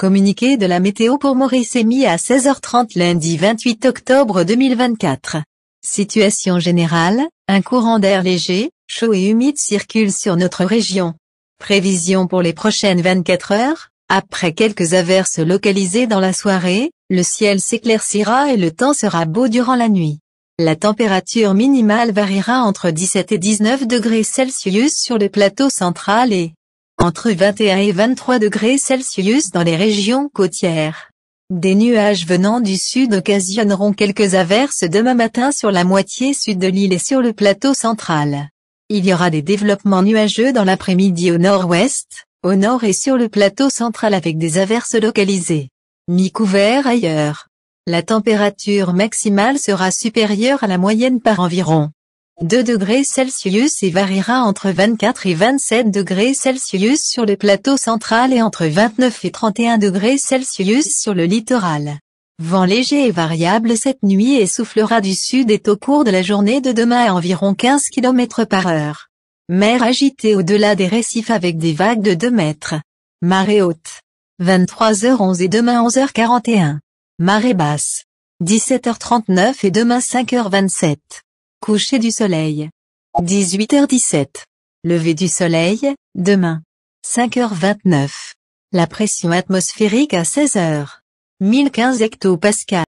Communiqué de la météo pour Maurice émis à 16h30 lundi 28 octobre 2024. Situation générale, un courant d'air léger, chaud et humide circule sur notre région. Prévision pour les prochaines 24 heures, après quelques averses localisées dans la soirée, le ciel s'éclaircira et le temps sera beau durant la nuit. La température minimale variera entre 17 et 19 degrés Celsius sur le plateau central et entre 21 et 23 degrés Celsius dans les régions côtières. Des nuages venant du sud occasionneront quelques averses demain matin sur la moitié sud de l'île et sur le plateau central. Il y aura des développements nuageux dans l'après-midi au nord-ouest, au nord et sur le plateau central avec des averses localisées. Mi-couvert ailleurs. La température maximale sera supérieure à la moyenne par environ. 2 degrés Celsius et variera entre 24 et 27 degrés Celsius sur le plateau central et entre 29 et 31 degrés Celsius sur le littoral. Vent léger et variable cette nuit et soufflera du sud et au cours de la journée de demain à environ 15 km par heure. Mer agitée au-delà des récifs avec des vagues de 2 mètres. Marée haute. 23h11 et demain 11h41. Marée basse. 17h39 et demain 5h27. Coucher du soleil. 18h17. Lever du soleil, demain. 5h29. La pression atmosphérique à 16h. 1015 hectopascal.